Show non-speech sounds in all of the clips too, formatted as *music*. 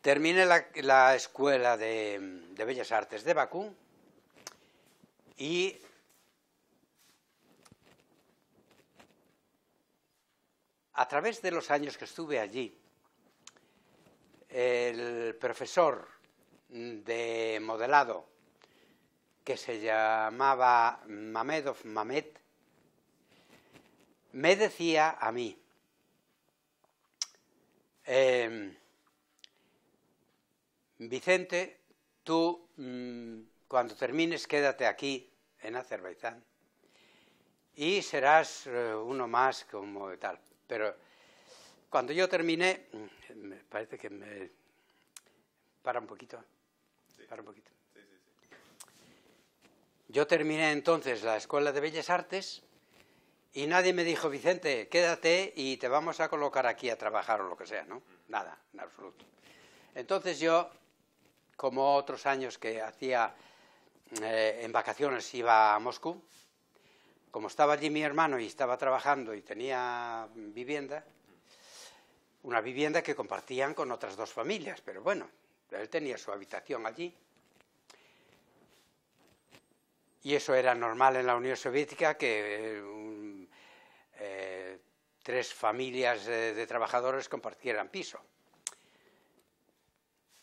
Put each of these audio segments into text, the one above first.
Terminé la, escuela de, Bellas Artes de Bakú y a través de los años que estuve allí, el profesor de modelado que se llamaba Mamedov Mamed me decía a mí, em, Vicente, tú mm, cuando termines quédate aquí en Azerbaiyán y serás eh, uno más como tal. Pero cuando yo terminé, mm, me parece que me... Para un poquito. Para un poquito. Sí, sí, yo terminé entonces la Escuela de Bellas Artes y nadie me dijo, Vicente, quédate y te vamos a colocar aquí a trabajar o lo que sea, ¿no? Nada, en absoluto. Entonces yo como otros años que hacía eh, en vacaciones iba a Moscú, como estaba allí mi hermano y estaba trabajando y tenía vivienda, una vivienda que compartían con otras dos familias, pero bueno, él tenía su habitación allí. Y eso era normal en la Unión Soviética, que eh, tres familias de trabajadores compartieran piso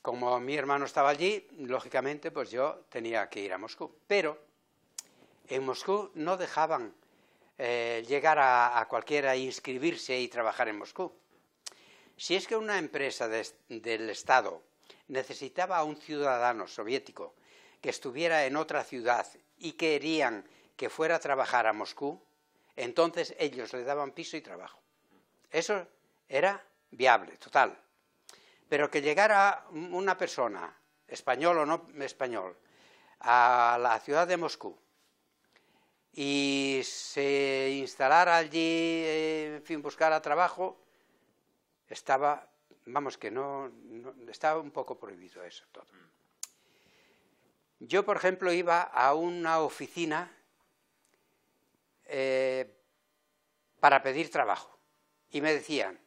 como mi hermano estaba allí, lógicamente, pues yo tenía que ir a Moscú. Pero en Moscú no dejaban eh, llegar a, cualquiera e inscribirse y trabajar en Moscú. Si es que una empresa del Estado necesitaba a un ciudadano soviético que estuviera en otra ciudad y querían que fuera a trabajar a Moscú, entonces ellos le daban piso y trabajo. Eso era viable, total. Pero que llegara una persona, español o no español, a la ciudad de Moscú y se instalara allí, eh, en fin, buscara trabajo, estaba, vamos que no, estaba un poco prohibido eso todo. Yo, por ejemplo, iba a una oficina eh, para pedir trabajo y me decían,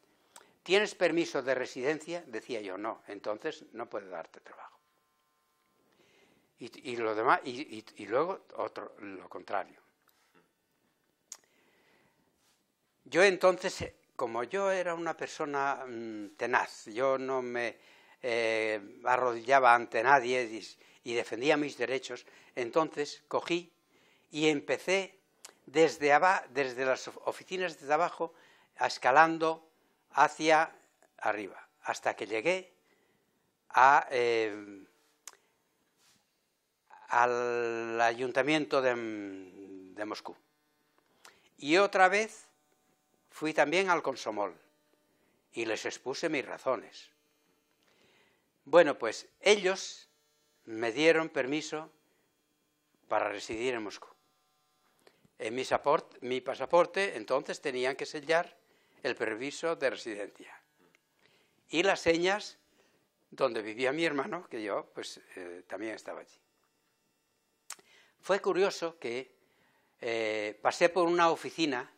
¿Tienes permiso de residencia? Decía yo, no, entonces no puede darte trabajo. Y, lo demás, y, luego otro, lo contrario. Yo entonces, eh, como yo era una persona mm, tenaz, yo no me eh, arrodillaba ante nadie y defendía mis derechos, entonces cogí y empecé desde, desde las oficinas de trabajo escalando hacia arriba, hasta que llegué em, al ayuntamiento de, Moscú. Y otra vez fui también al Consomol y les expuse mis razones. Bueno, pues ellos me dieron permiso para residir en Moscú. En mi pasaporte entonces tenían que sellar el permiso de residencia. Y las señas, donde vivía mi hermano, que yo pues eh, también estaba allí. Fue curioso que eh, pasé por una oficina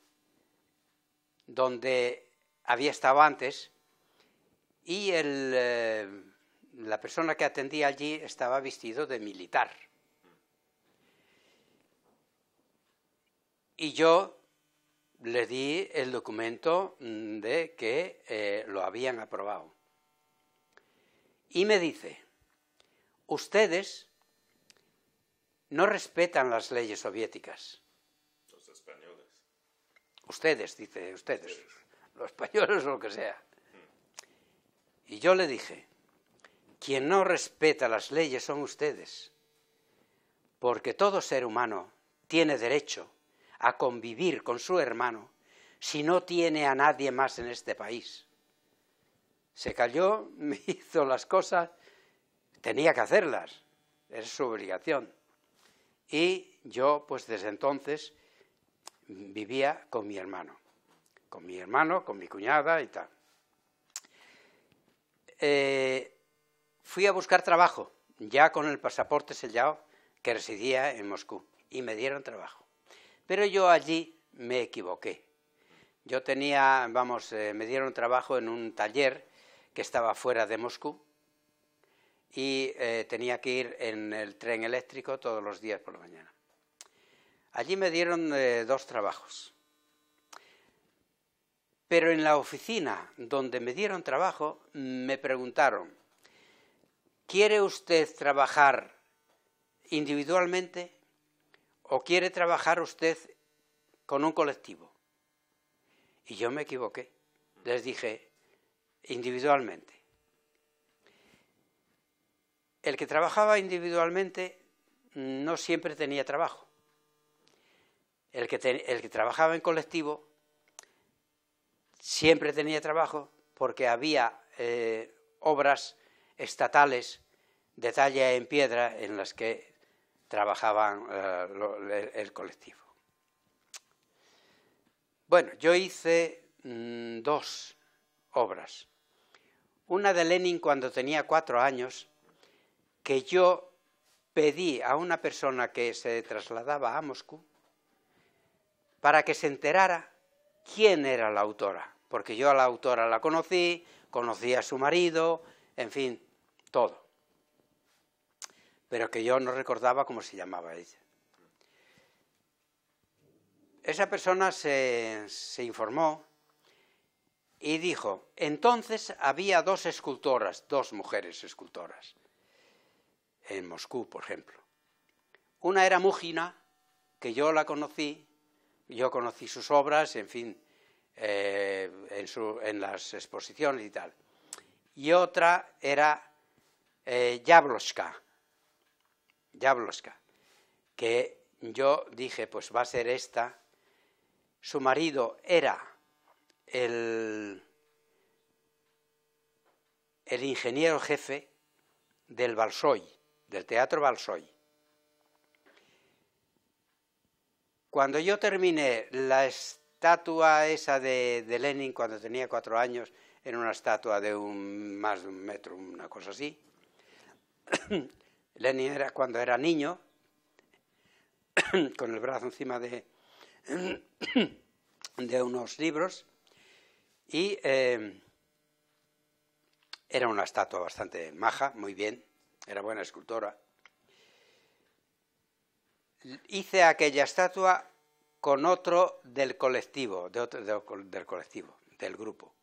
donde había estado antes y eh, la persona que atendía allí estaba vestido de militar. Y yo le di el documento mm, de que eh, lo habían aprobado. Y me dice, ustedes no respetan las leyes soviéticas. Los españoles. Ustedes, dice ustedes, los españoles o lo que sea. Y yo le dije, quien no respeta las leyes son ustedes, porque todo ser humano tiene derecho a convivir con su hermano si no tiene a nadie más en este país? Se calló, *laughs* me hizo las cosas, tenía que hacerlas, es su obligación. Y yo, pues desde entonces, vivía con mi hermano, con mi hermano, con mi cuñada y tal. Eh, fui a buscar trabajo, ya con el pasaporte sellado, que residía en Moscú, y me dieron trabajo. Pero yo allí me equivoqué. Yo tenía, vamos, eh, me dieron trabajo en un taller que estaba fuera de Moscú y eh, tenía que ir en el tren eléctrico todos los días por la mañana. Allí me dieron eh, dos trabajos. Pero en la oficina donde me dieron trabajo me preguntaron, ¿quiere usted trabajar individualmente o quiere trabajar usted con un colectivo. Y yo me equivoqué. Les dije, individualmente. El que trabajaba individualmente no siempre tenía trabajo. El que, el que trabajaba en colectivo siempre tenía trabajo porque había eh, obras estatales de talla en piedra en las que trabajaban eh, el, colectivo. Bueno, yo hice mm, dos obras. Una de Lenin cuando tenía cuatro años, que yo pedí a una persona que se trasladaba a Moscú para que se enterara quién era la autora, porque yo a la autora la conocí, conocí a su marido, en fin, todo pero que yo no recordaba cómo se llamaba ella. Esa persona se, informó y dijo, entonces había dos escultoras, dos mujeres escultoras, en Moscú, por ejemplo. Una era Mujina, que yo la conocí, yo conocí sus obras, en fin, eh, en, las exposiciones y tal. Y otra era eh, Yabloska, que yo dije, pues va a ser esta. Su marido era el, el ingeniero jefe del Balsoy, del Teatro Balsoy. Cuando yo terminé la estatua esa de, Lenin cuando tenía cuatro años, era una estatua de un, más de un metro, una cosa así, Lenin era cuando era niño, *coughs* con el brazo encima de, *coughs* unos libros, y eh, era una estatua bastante maja, muy bien, era buena escultora. Hice aquella estatua con otro del colectivo, del colectivo, del grupo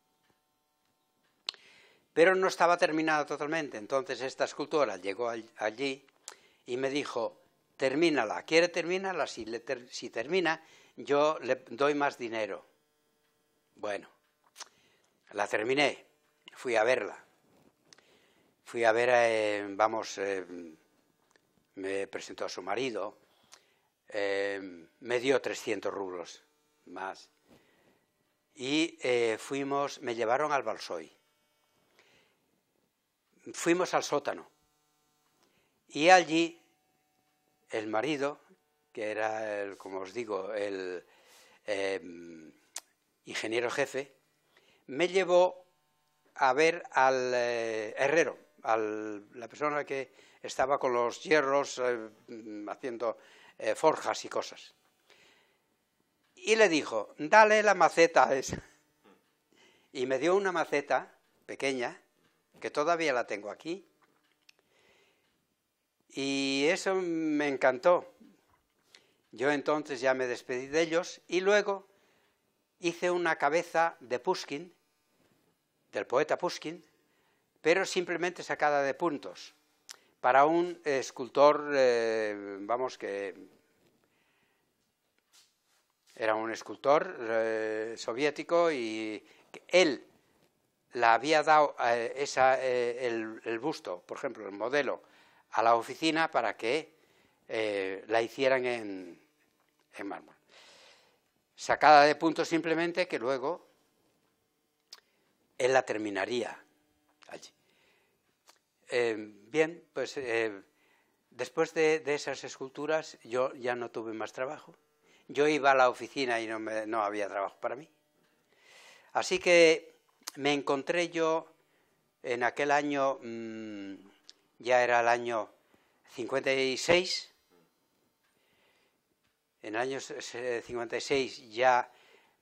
pero no estaba terminada totalmente. Entonces esta escultora llegó allí y me dijo, termínala, quiere terminarla, si, termina yo le doy más dinero. Bueno, la terminé, fui a verla. Fui a ver, eh, vamos, eh, me presentó a su marido, eh, me dio 300 rublos más. Y fuimos, me llevaron al Balsoy fuimos al sótano y allí el marido, que era, el, como os digo, el em, ingeniero jefe, me llevó a ver al eh, herrero, a la persona que estaba con los hierros eh, haciendo eh, forjas y cosas. Y le dijo, dale la maceta a esa. Y me dio una maceta pequeña que todavía la tengo aquí. Y eso me encantó. Yo entonces ya me despedí de ellos y luego hice una cabeza de Pushkin, del poeta Pushkin, pero simplemente sacada de puntos, para un escultor, eh, vamos, que era un escultor eh, soviético y él la había dado eh, eh, el, busto, por ejemplo, el modelo, a la oficina para que eh, la hicieran en, mármol. Sacada de punto simplemente que luego él la terminaría allí. bien, pues después de, esas esculturas yo ya no tuve más trabajo. Yo iba a la oficina y no, no había trabajo para mí. Así que me encontré yo en aquel año, mm, ya era el año 56, en el año 56 ya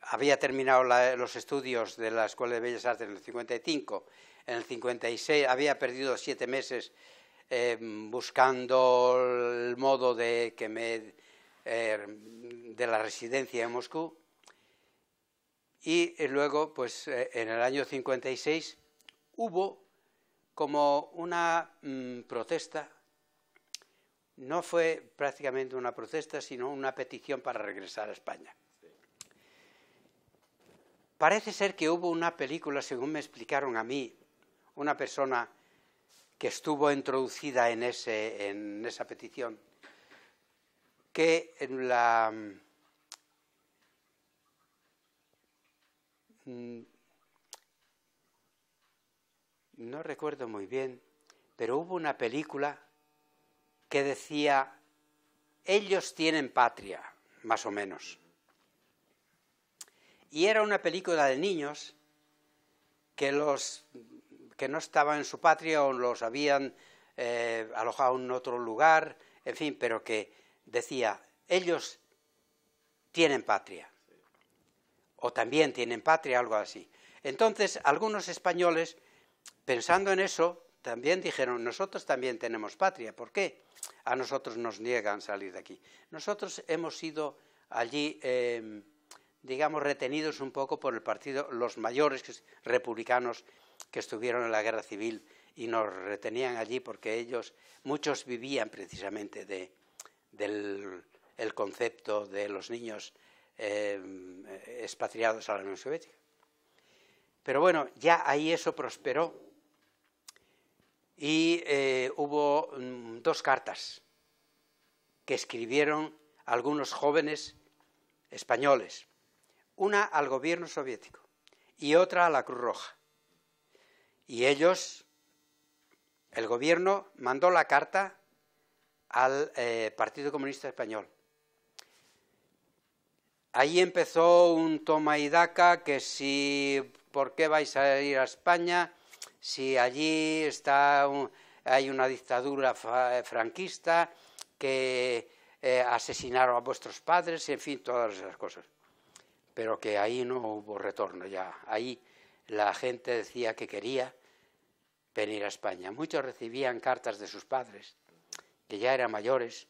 había terminado los estudios de la Escuela de Bellas Artes en el 55, en el 56 había perdido siete meses eh, buscando el modo de que me eh, de la residencia en Moscú y eh, luego, pues eh, en el año 56 hubo como una mm, protesta, no fue prácticamente una protesta, sino una petición para regresar a España. Parece ser que hubo una película, según me explicaron a mí, una persona que estuvo introducida en, esa petición, que en la, mm, Mm, no recuerdo muy bien, pero hubo una película que decía, ellos tienen patria, más o menos. Y era una película de niños que los que no estaban en su patria o los habían eh, alojado en otro lugar, en fin, pero que decía, ellos tienen patria o también tienen patria, algo así. Entonces, algunos españoles, pensando en eso, también dijeron, nosotros también tenemos patria, ¿por qué? A nosotros nos niegan salir de aquí. Nosotros hemos sido allí, em, digamos, retenidos un poco por el partido, los mayores republicanos que estuvieron en la guerra civil y nos retenían allí porque ellos, muchos vivían precisamente del concepto de los niños eh, expatriados a la Unión Soviética. Pero bueno, ya ahí eso prosperó y eh, hubo mm, dos cartas que escribieron algunos jóvenes españoles, una al gobierno soviético y otra a la Cruz Roja. Y ellos, el gobierno mandó la carta al eh, Partido Comunista Español Ahí empezó un toma y daca que si, ¿por qué vais a ir a España? Si allí está hay una dictadura eh, franquista que eh, asesinaron a vuestros padres, en fin, todas esas cosas. Pero que ahí no hubo retorno ya. Ahí la gente decía que quería venir a España. Muchos recibían cartas de sus padres, que ya eran mayores,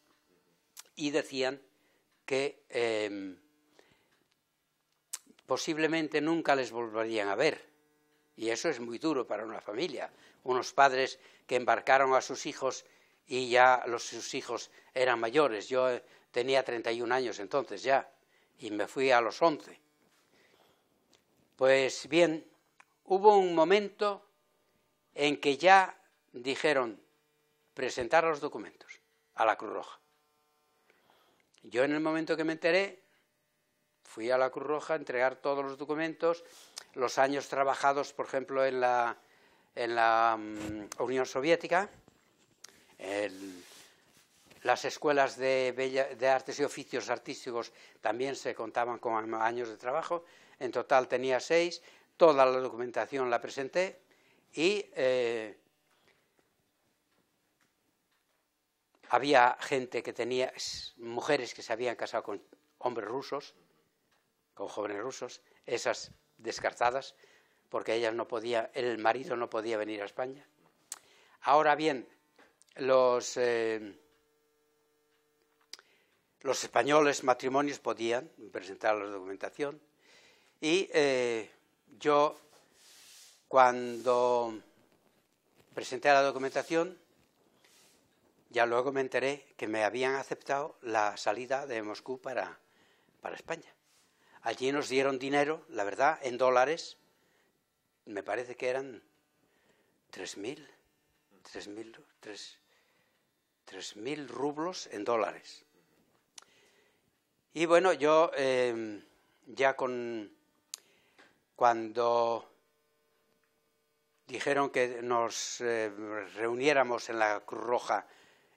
y decían que em, posiblemente nunca les volverían a ver. Y eso es muy duro para una familia. Unos padres que embarcaron a sus hijos y ya los, sus hijos eran mayores. Yo eh, tenía 31 años entonces ya y me fui a los 11. Pues bien, hubo un momento en que ya dijeron presentar los documentos a la Cruz Roja. Yo en el momento que me enteré fui a la Cruz Roja a entregar todos los documentos, los años trabajados, por ejemplo, en la, mm, Unión Soviética, las escuelas de, artes y oficios artísticos también se contaban con años de trabajo. En total tenía seis. Toda la documentación la presenté y eh, había gente que tenía, mujeres que se habían casado con hombres rusos, con jóvenes rusos, esas descartadas, porque ellas no podía, el marido no podía venir a España. Ahora bien, los, eh, españoles matrimonios podían presentar la documentación y eh, yo cuando presenté la documentación ya luego me enteré que me habían aceptado la salida de Moscú para, para España. Allí nos dieron dinero, la verdad, en dólares. Me parece que eran 3.000, 3.000, mil rublos en dólares. Y bueno, yo em, ya con... Cuando dijeron que nos eh, reuniéramos en la Cruz Roja,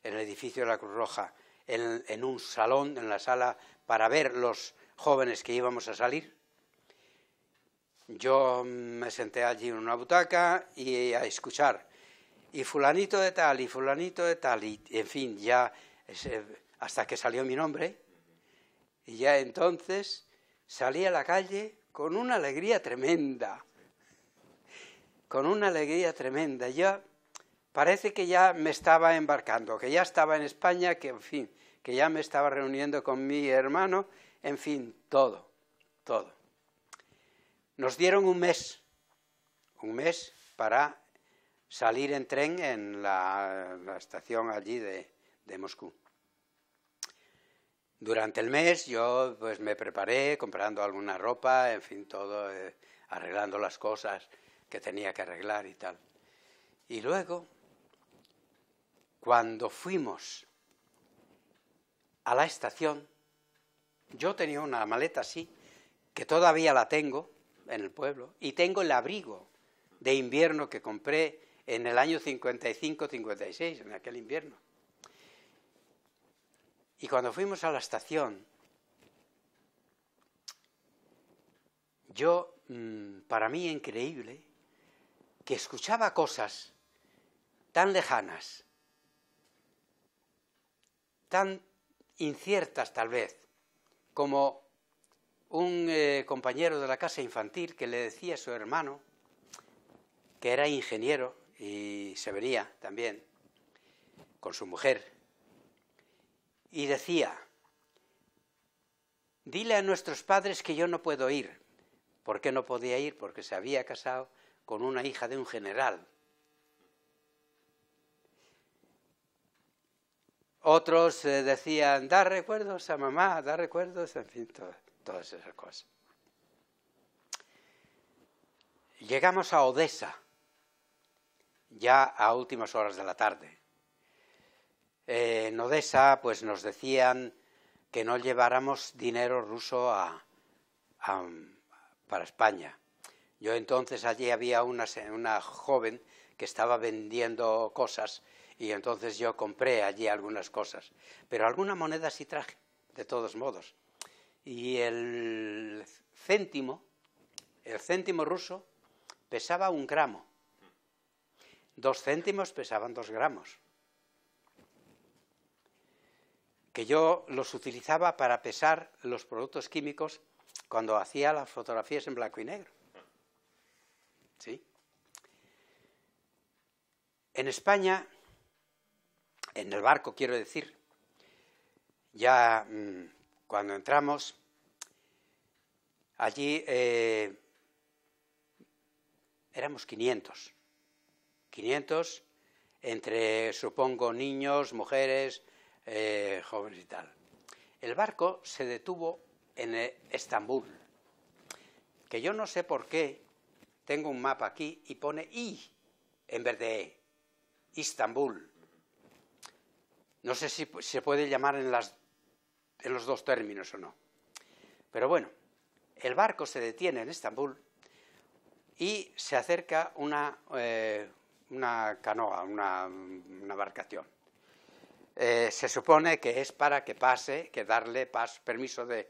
en el edificio de la Cruz Roja, en, en, un salón, en la sala, para ver los jóvenes que íbamos a salir. Yo me senté allí en una butaca y a escuchar. Y fulanito de tal, y fulanito de tal, y en fin, ya hasta que salió mi nombre. Y ya entonces salí a la calle con una alegría tremenda, con una alegría tremenda. Ya parece que ya me estaba embarcando, que ya estaba en España, que en fin, que ya me estaba reuniendo con mi hermano en fin, todo, todo. Nos dieron un mes, un mes para salir en tren en la, estación allí de, Moscú. Durante el mes yo pues me preparé comprando alguna ropa, en fin, todo, eh, arreglando las cosas que tenía que arreglar y tal. Y luego, cuando fuimos a la estación, yo tenía una maleta así, que todavía la tengo en el pueblo, y tengo el abrigo de invierno que compré en el año 55-56, en aquel invierno. Y cuando fuimos a la estación, yo, mm, para mí increíble, que escuchaba cosas tan lejanas, tan inciertas tal vez, como un eh, compañero de la casa infantil que le decía a su hermano, que era ingeniero y se venía también con su mujer, y decía, dile a nuestros padres que yo no puedo ir. ¿Por qué no podía ir? Porque se había casado con una hija de un general Otros eh, decían, da recuerdos a mamá, da recuerdos, en fin, todas esas cosas. Llegamos a Odessa, ya a últimas horas de la tarde. en Odessa, pues nos decían que no lleváramos dinero ruso para España. Yo entonces allí había una, una joven que estaba vendiendo cosas y entonces yo compré allí algunas cosas. Pero alguna moneda sí traje, de todos modos. Y el céntimo, el céntimo ruso, pesaba un gramo. Dos céntimos pesaban dos gramos. Que yo los utilizaba para pesar los productos químicos cuando hacía las fotografías en blanco y negro. ¿Sí? En España en el barco, quiero decir, ya mm, cuando entramos, allí eh, éramos 500, 500 entre, supongo, niños, mujeres, eh, jóvenes y tal. El barco se detuvo en eh, Estambul, que yo no sé por qué, tengo un mapa aquí y pone I en vez de E, Estambul. No sé si se puede llamar en, los dos términos o no. Pero bueno, el barco se detiene en Estambul y se acerca una, eh, canoa, una, una embarcación. Eh, se supone que es para que pase, que darle permiso de,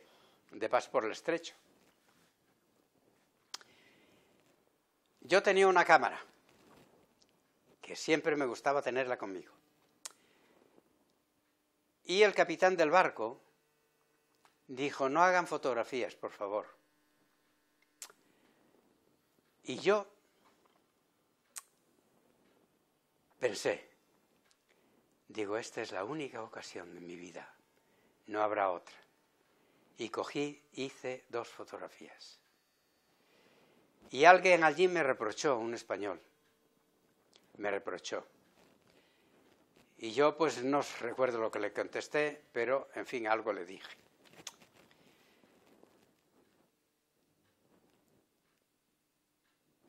de por el estrecho. Yo tenía una cámara, que siempre me gustaba tenerla conmigo. Y el capitán del barco dijo, no hagan fotografías, por favor. Y yo pensé, digo, esta es la única ocasión de mi vida, no habrá otra. Y cogí, hice dos fotografías. Y alguien allí me reprochó, un español, me reprochó. Y yo pues no recuerdo lo que le contesté, pero en fin, algo le dije.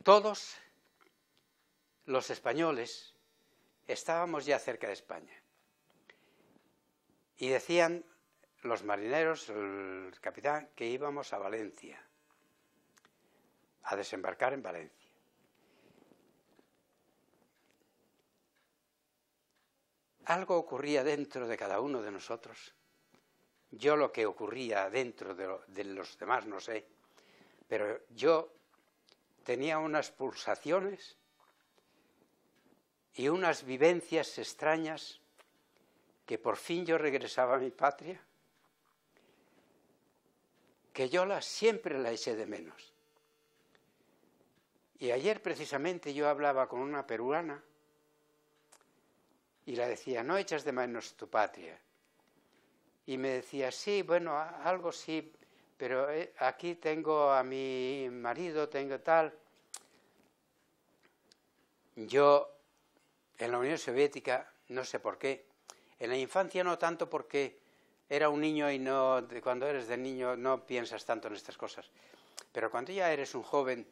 Todos los españoles estábamos ya cerca de España. Y decían los marineros, el capitán, que íbamos a Valencia, a desembarcar en Valencia. algo ocurría dentro de cada uno de nosotros. Yo lo que ocurría dentro de, los demás no sé, pero yo tenía unas pulsaciones y unas vivencias extrañas que por fin yo regresaba a mi patria, que yo la, siempre la eché de menos. Y ayer precisamente yo hablaba con una peruana y le decía, no echas de menos tu patria. Y me decía, sí, bueno, algo sí, pero eh, aquí tengo a mi marido, tengo tal. Yo, en la Unión Soviética, no sé por qué, en la infancia no tanto porque era un niño y no, cuando eres de niño no piensas tanto en estas cosas, pero cuando ya eres un joven,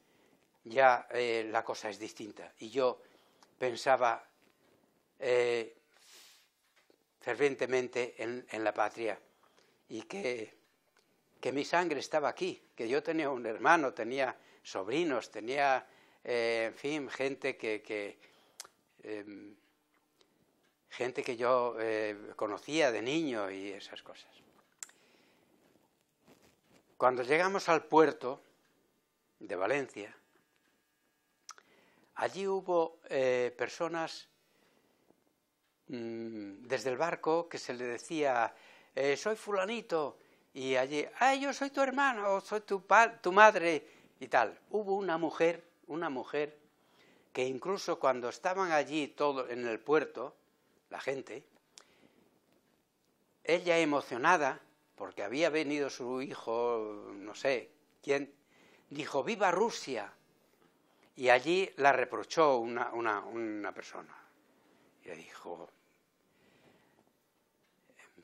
ya eh, la cosa es distinta. Y yo pensaba eh, fervientemente en, la patria y que, mi sangre estaba aquí, que yo tenía un hermano, tenía sobrinos, tenía, eh, en fin, gente que, em, gente que yo eh, conocía de niño y esas cosas. Cuando llegamos al puerto de Valencia, allí hubo personas Mm, desde el barco que se le decía, eh, soy fulanito, y allí, ay, ah, yo soy tu hermano, soy tu, tu madre, y tal. Hubo una mujer, una mujer, que incluso cuando estaban allí todos en el puerto, la gente, ella emocionada, porque había venido su hijo, no sé quién, dijo, viva Rusia. Y allí la reprochó una, una persona. Y le dijo,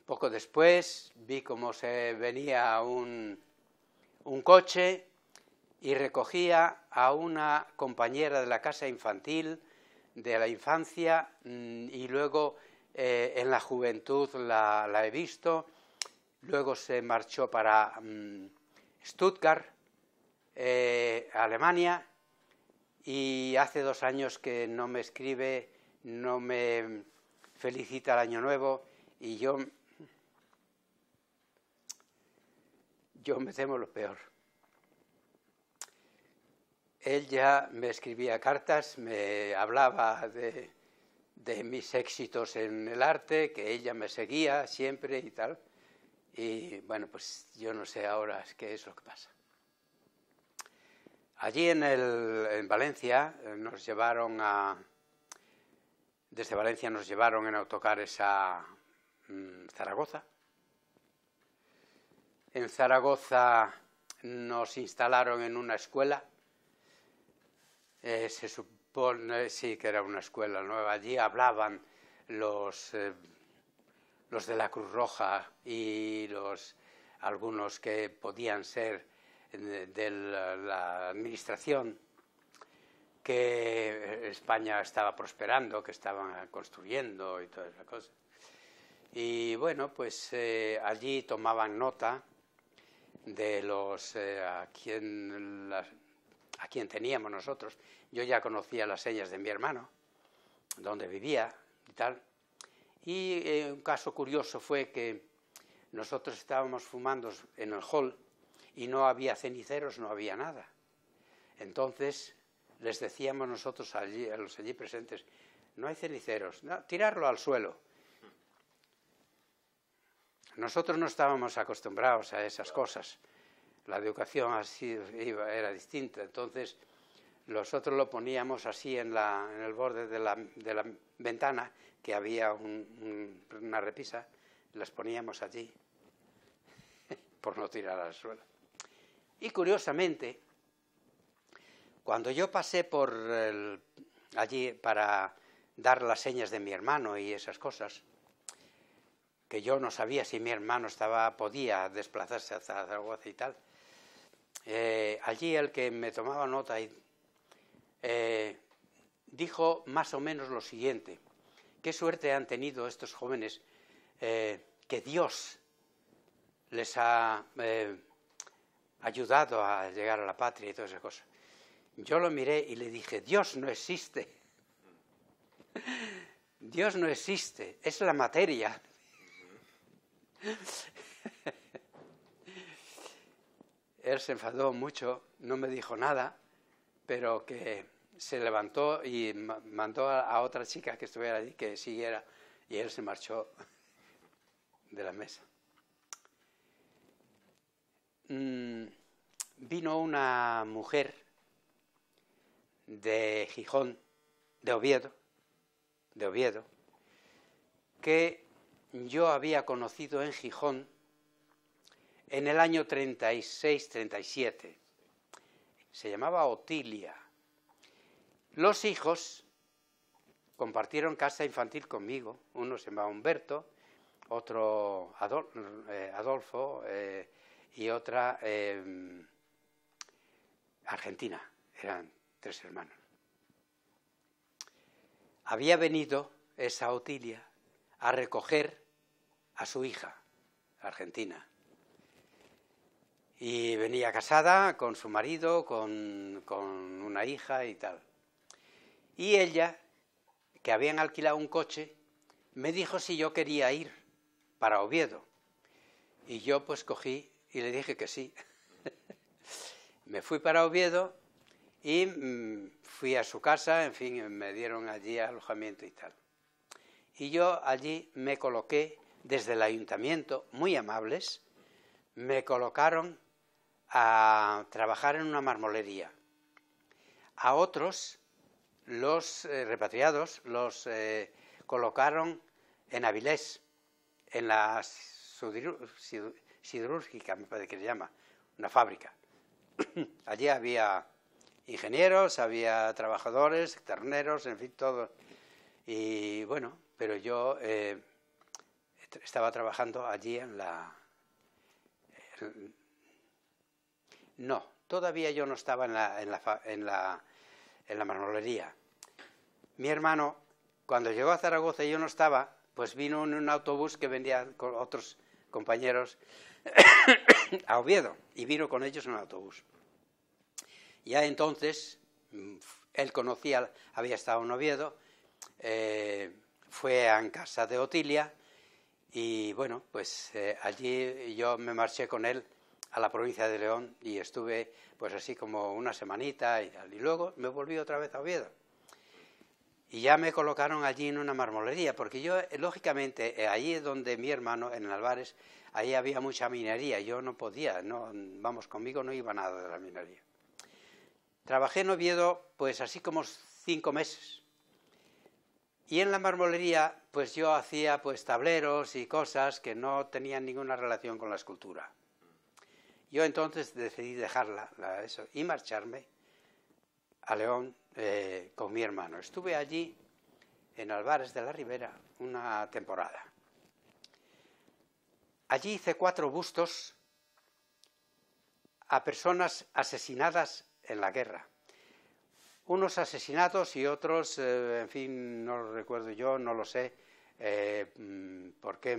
poco después vi cómo se venía un, un coche y recogía a una compañera de la casa infantil, de la infancia, mm, y luego eh, en la juventud la, he visto. Luego se marchó para mm, Stuttgart, eh, Alemania, y hace dos años que no me escribe, no me felicita el año nuevo, y yo yo me temo lo peor. ella me escribía cartas, me hablaba de, mis éxitos en el arte, que ella me seguía siempre y tal. Y bueno, pues yo no sé ahora qué es lo que pasa. Allí en, Valencia eh, nos llevaron a... Desde Valencia nos llevaron en autocares a mm, Zaragoza en Zaragoza nos instalaron en una escuela. Eh, se supone, sí, que era una escuela nueva. Allí hablaban los, eh, los de la Cruz Roja y los, algunos que podían ser eh, de, la, administración que España estaba prosperando, que estaban construyendo y todas esas cosas. Y bueno, pues allí tomaban nota de los eh, a, quien a quien teníamos nosotros. Yo ya conocía las señas de mi hermano, donde vivía y tal. Y eh, un caso curioso fue que nosotros estábamos fumando en el hall y no había ceniceros, no había nada. Entonces les decíamos nosotros a los allí presentes, no hay ceniceros, tirarlo al suelo. Nosotros no estábamos acostumbrados a esas cosas. La educación así era distinta. Entonces, nosotros lo poníamos así en, el borde de la, ventana, que había una repisa, las poníamos allí, *laughs* por no tirar al suelo. Y curiosamente, cuando yo pasé por allí para dar las señas de mi hermano y esas cosas, ...que yo no sabía si mi hermano estaba, podía desplazarse hasta Zaragoza y tal. Eh, allí el que me tomaba nota eh, dijo más o menos lo siguiente, qué suerte han tenido estos jóvenes eh, que Dios les ha ayudado a llegar a la patria y todas esas cosas. Yo lo miré y le dije, Dios no existe. *laughs* Dios no existe, es la materia. *laughs* Él se enfadó mucho, no me dijo nada, pero que se levantó y mandó a, otra chica que estuviera allí que siguiera y él se marchó de la mesa. Mm, vino una mujer de Gijón, de Oviedo, de Oviedo, que yo había conocido en Gijón en el año 36-37. Se llamaba Otilia. Los hijos compartieron casa infantil conmigo. Uno se llamaba Humberto, otro eh, Adolfo eh, y otra em, Argentina. Eran tres hermanos. Había venido esa Otilia a recoger a su hija, argentina. Y venía casada con su marido, con, con una hija y tal. Y ella, que habían alquilado un coche, me dijo si yo quería ir para Oviedo. Y yo pues cogí y le dije que sí. *laughs* me fui para Oviedo y mm, fui a su casa, en fin, me dieron allí alojamiento y tal. Y yo allí me coloqué desde el ayuntamiento, muy amables, me colocaron a trabajar en una marmolería. A otros, los eh, repatriados, los eh, colocaron en Avilés, en la siderúrgica, me parece que se llama, una fábrica. *clears throat* Allí había ingenieros, había trabajadores, terneros, en fin, todo. Y bueno, pero yo eh, estaba trabajando allí en la... no, todavía yo no estaba en la, en la, en marmolería. Mi hermano, cuando llegó a Zaragoza y yo no estaba, pues vino en un autobús que vendía con otros compañeros *coughs* a Oviedo y vino con ellos en un autobús. Ya entonces mm, él conocía, había estado en Oviedo, eh, fue en casa de Otilia y bueno, pues eh, allí yo me marché con él a la provincia de León y estuve pues así como una semanita y luego me volví otra vez a Oviedo. Y ya me colocaron allí en una marmolería, porque yo, eh, lógicamente, eh, allí donde mi hermano, en Albares, ahí había mucha minería, yo no podía, no, vamos, conmigo no iba nada de la minería. Trabajé en Oviedo, pues así como cinco meses, y en la marmolería, pues yo hacía pues tableros y cosas que no tenían ninguna relación con la escultura. Yo entonces decidí dejarla eso, y marcharme a León eh, con mi hermano. Estuve allí en Albares de la Ribera una temporada. Allí hice cuatro bustos a personas asesinadas en la guerra unos asesinatos y otros, eh, en fin, no lo recuerdo yo, no lo sé, eh, mm, porque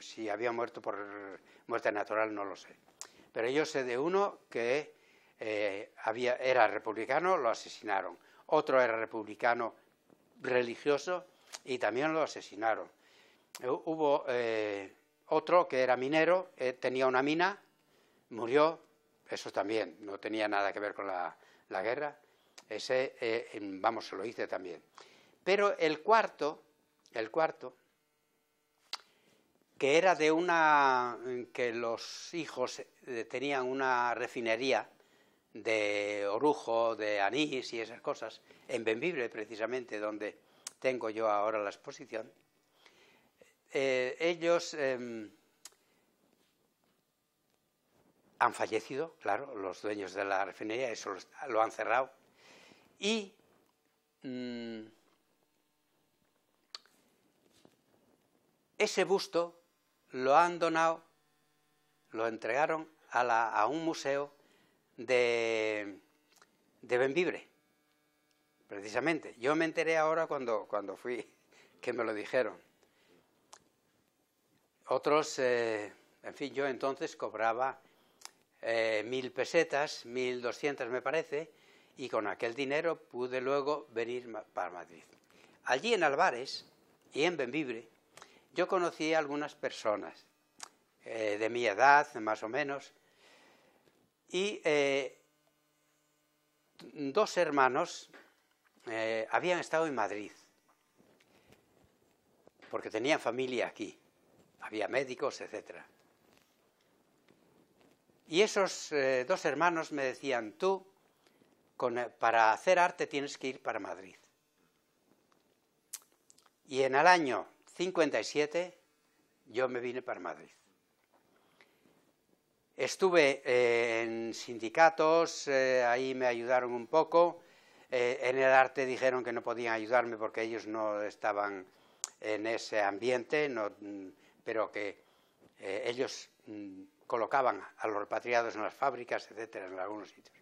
si había muerto por muerte natural, no lo sé. Pero yo sé de uno que eh, era republicano, lo asesinaron. Otro era republicano religioso y también lo asesinaron. Hubo otro que era minero, tenía una mina, murió, eso también, no tenía nada que ver con la guerra ese, eh, vamos, se lo hice también. Pero el cuarto, el cuarto, que era de una, que los hijos eh, tenían una refinería de orujo, de anís y esas cosas, en Benvibre precisamente, donde tengo yo ahora la exposición, eh, ellos em, han fallecido, claro, los dueños de la refinería, eso lo han cerrado, y mm, ese busto lo han donado, lo entregaron a, un museo de, de Benvibre, precisamente. Yo me enteré ahora cuando, fui, *laughs* que me lo dijeron. Otros, eh, en fin, yo entonces cobraba eh, mil pesetas, mil doscientas me parece, y con aquel dinero pude luego venir para Madrid. Allí en Álvarez y en Benvibre yo conocí a algunas personas eh, de mi edad, más o menos, y eh, dos hermanos eh, habían estado en Madrid, porque tenían familia aquí, había médicos, etc. Y esos dos hermanos me decían, tú, eh, para hacer arte tienes que ir para Madrid. Y en el año 57 yo me vine para Madrid. Estuve eh, en sindicatos, eh, ahí me ayudaron un poco. en el arte dijeron que no podían ayudarme porque ellos no estaban en ese ambiente, mm, pero que ellos mm, colocaban a los repatriados en las fábricas, etcétera, en algunos sitios.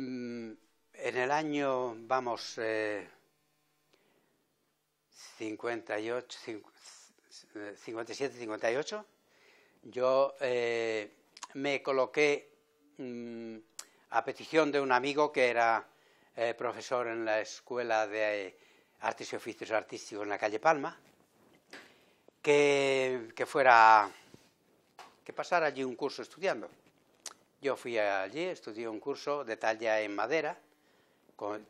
Mm, en el año, vamos, 58, 57, 58, yo eh, me coloqué mm, a petición de un amigo que era eh, profesor en la Escuela de Artes y Oficios Artísticos en la calle Palma, que, que fuera, que pasara allí un curso estudiando. Yo fui allí, estudié un curso de talla en madera,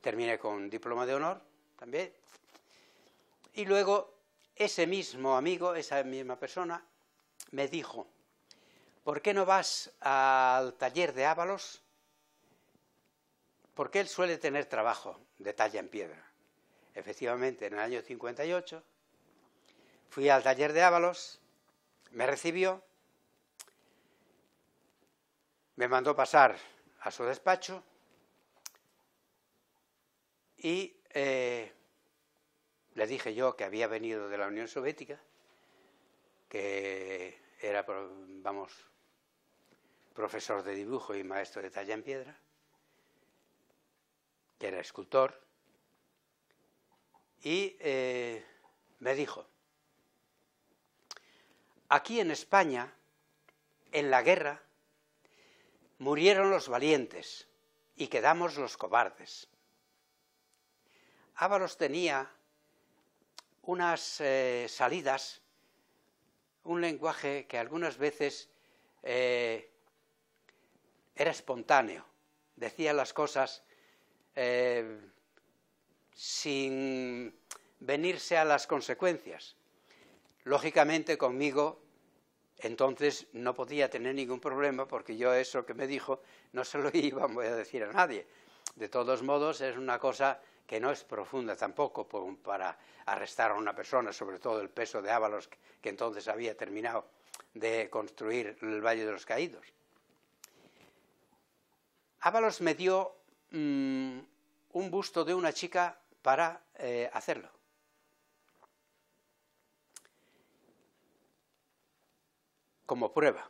terminé con diploma de honor también. Y luego ese mismo amigo, esa misma persona, me dijo, ¿por qué no vas al taller de Ábalos? Porque él suele tener trabajo de talla en piedra. Efectivamente, en el año 58 fui al taller de Ábalos, me recibió me mandó pasar a su despacho y eh, le dije yo que había venido de la Unión Soviética, que era, vamos, profesor de dibujo y maestro de talla en piedra, que era escultor, y eh, me dijo, aquí en España, en la guerra, Murieron los valientes y quedamos los cobardes. Ábalos tenía unas eh, salidas, un lenguaje que algunas veces eh, era espontáneo, decía las cosas eh, sin venirse a las consecuencias. Lógicamente conmigo entonces no podía tener ningún problema porque yo eso que me dijo no se lo *laughs* iba a decir a nadie. De todos modos, es una cosa que no es profunda tampoco para arrestar a una persona, sobre todo el peso de Ábalos, que entonces había terminado de construir el Valle de los Caídos. Ábalos me dio mm, un busto de una chica para eh, hacerlo. como prueba.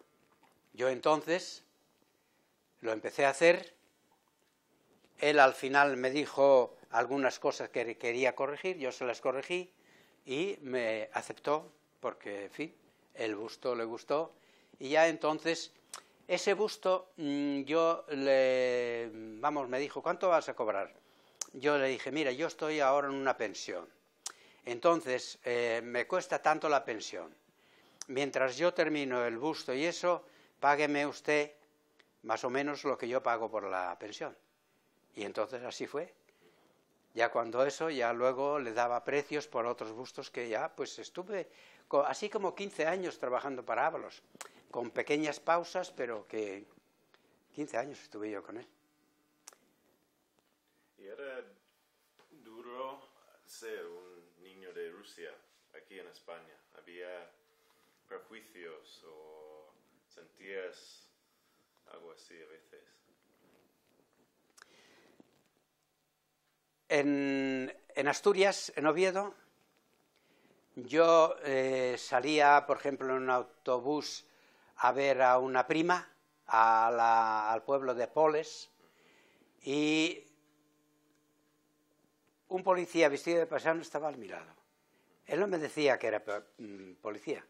Yo entonces lo empecé a hacer. Él al final me dijo algunas cosas que quería corregir, yo se las corregí y me aceptó porque, en fin, el busto le gustó. Y ya entonces, ese busto mm, yo le, vamos, me dijo, ¿cuánto vas a cobrar? Yo le dije, mira, yo estoy ahora en una pensión. Entonces, eh, me cuesta tanto la pensión mientras yo termino el busto y eso, págueme usted más o menos lo que yo pago por la pensión. Y entonces así fue. Ya cuando eso, ya luego le daba precios por otros bustos que ya, pues estuve así como 15 años trabajando para Ábalos, con pequeñas pausas, pero que 15 años estuve yo con él. Y era duro ser un niño de Rusia aquí en España. Había prejuicios o sentías algo así a veces? En, Asturias, en Oviedo, yo eh, salía, por ejemplo, en un autobús a ver a una prima, al pueblo de Poles, y un policía vestido de paisano estaba al mi lado. Él no me decía que era mm, policía,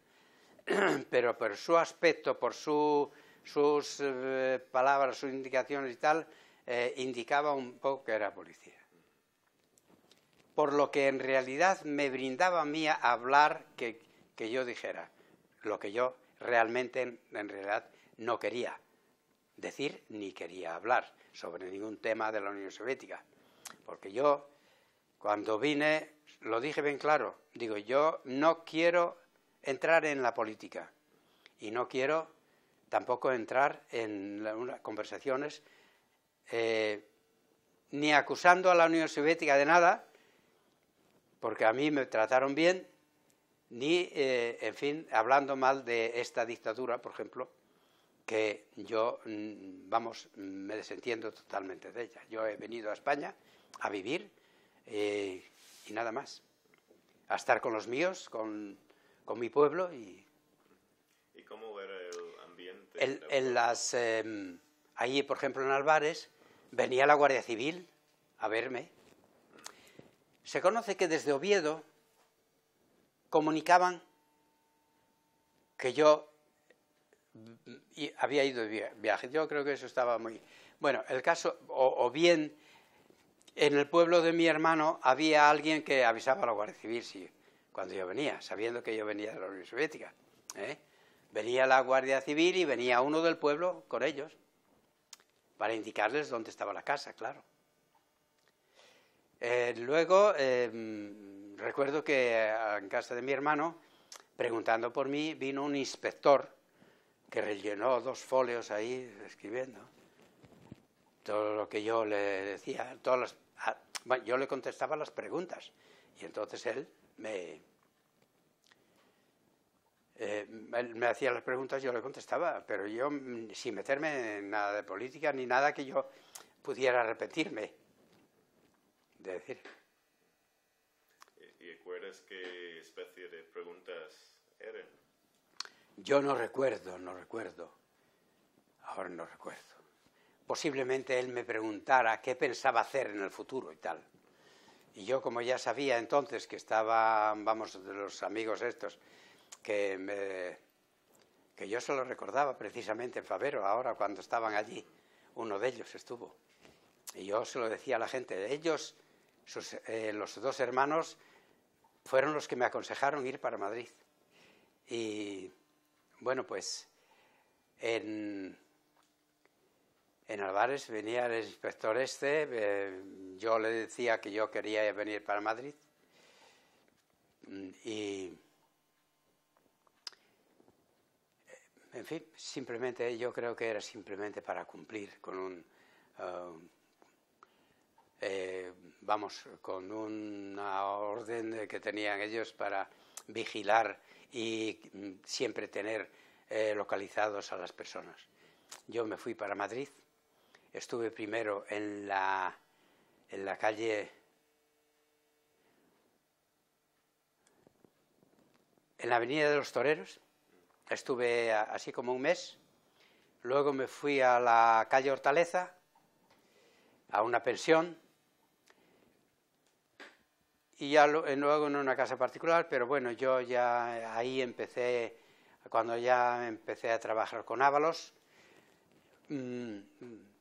*clears throat* pero por su aspecto, por su, sus eh, palabras, sus indicaciones y tal, eh, indicaba un poco que era policía. Por lo que en realidad me brindaba a mí hablar que, yo dijera, lo que yo realmente en realidad no quería decir ni quería hablar sobre ningún tema de la Unión Soviética. Porque yo, cuando vine, lo dije bien claro, digo, yo no quiero entrar en la política y no quiero tampoco entrar en unas conversaciones eh, ni acusando a la Unión Soviética de nada, porque a mí me trataron bien, ni, eh, en fin, hablando mal de esta dictadura, por ejemplo, que yo, mm, vamos, me desentiendo totalmente de ella. Yo he venido a España a vivir eh, y nada más, a estar con los míos, con con mi pueblo y... ¿Y cómo era el ambiente? en las, em, ahí, por ejemplo, en Alvarez, venía la Guardia Civil a verme. Se conoce que desde Oviedo comunicaban que yo había ido de viaje. Yo creo que eso estaba muy... Bueno, el caso, o, bien en el pueblo de mi hermano había alguien que avisaba a la Guardia Civil sí cuando yo venía, sabiendo que yo venía de la Unión Soviética. ¿eh? Venía la Guardia Civil y venía uno del pueblo con ellos para indicarles dónde estaba la casa, claro. Eh, luego, em, recuerdo que en casa de mi hermano, preguntando por mí, vino un inspector que rellenó dos folios ahí escribiendo todo lo que yo le decía, todas las, ah, yo le contestaba las preguntas y entonces él me, eh, él me hacía las preguntas, yo le contestaba, pero yo sin meterme en nada de política ni nada que yo pudiera repetirme decir. ¿Y recuerdas qué especie de preguntas eran? Yo no recuerdo, no recuerdo. Ahora no recuerdo. Posiblemente él me preguntara qué pensaba hacer en el futuro y tal. Y yo, como ya sabía entonces que estaba, vamos, de los amigos estos, que, que yo se lo recordaba precisamente en Favero, ahora cuando estaban allí, uno de ellos estuvo. Y yo se lo decía a la gente, ellos, eh, los dos hermanos, fueron los que me aconsejaron ir para Madrid. Y bueno, pues en, en Álvarez venía el inspector este, eh, yo le decía que yo quería venir para Madrid y En fin, simplemente yo creo que era simplemente para cumplir con un, eh, eh, vamos, con una orden que tenían ellos para vigilar y mm, siempre tener eh, localizados a las personas. Yo me fui para Madrid, estuve primero en la, en la calle en la Avenida de los Toreros, Estuve así como un mes. Luego me fui a la calle Hortaleza, a una pensión, y ya eh, luego en una casa particular, pero bueno, yo ya eh, ahí empecé, cuando ya empecé a trabajar con Ábalos, mm,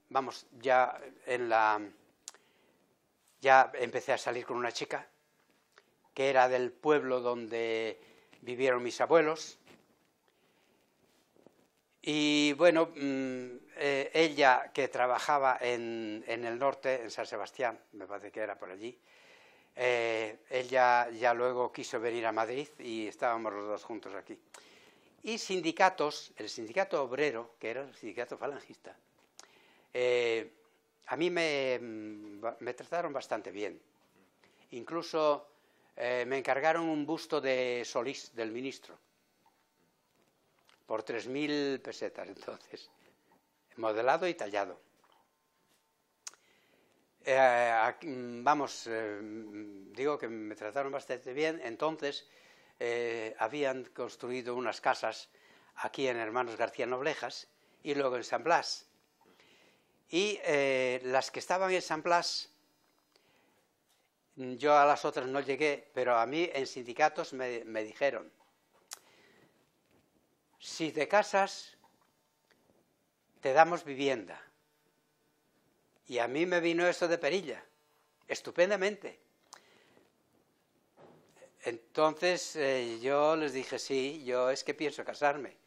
vamos, ya en la... ya empecé a salir con una chica que era del pueblo donde vivieron mis abuelos, y bueno, mm, eh, ella que trabajaba en, el norte, en San Sebastián, me parece que era por allí, eh, ella ya luego quiso venir a Madrid y estábamos los dos juntos aquí. Y sindicatos, el sindicato obrero, que era el sindicato falangista, eh, a mí mm, me, trataron bastante bien. Incluso me encargaron un busto de Solís, del ministro por 3.000 pesetas entonces, modelado y tallado. Eh, mm, vamos, eh, mm, digo que me trataron bastante bien, entonces eh, habían construido unas casas aquí en Hermanos García Noblejas y luego en San Blas. Y las que estaban en San Blas, mm, yo a las otras no llegué, pero a mí en sindicatos me dijeron, si te casas, te damos vivienda. Y a mí me vino eso de perilla, estupendamente. Entonces eh, yo les dije, sí, yo es que pienso casarme.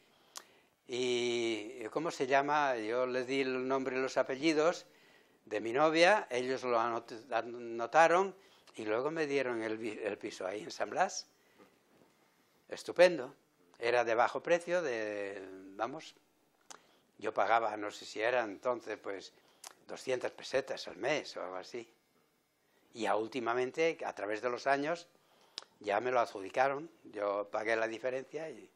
Y eh, ¿cómo se llama? Yo les di el nombre y los apellidos de mi novia, ellos lo anotaron y luego me dieron el piso ahí en San Blas. Estupendo era de bajo precio, de, vamos, yo pagaba, no sé si era entonces, pues 200 pesetas al mes o algo así. Y últimamente, a través de los años, ya me lo adjudicaron, yo pagué la diferencia y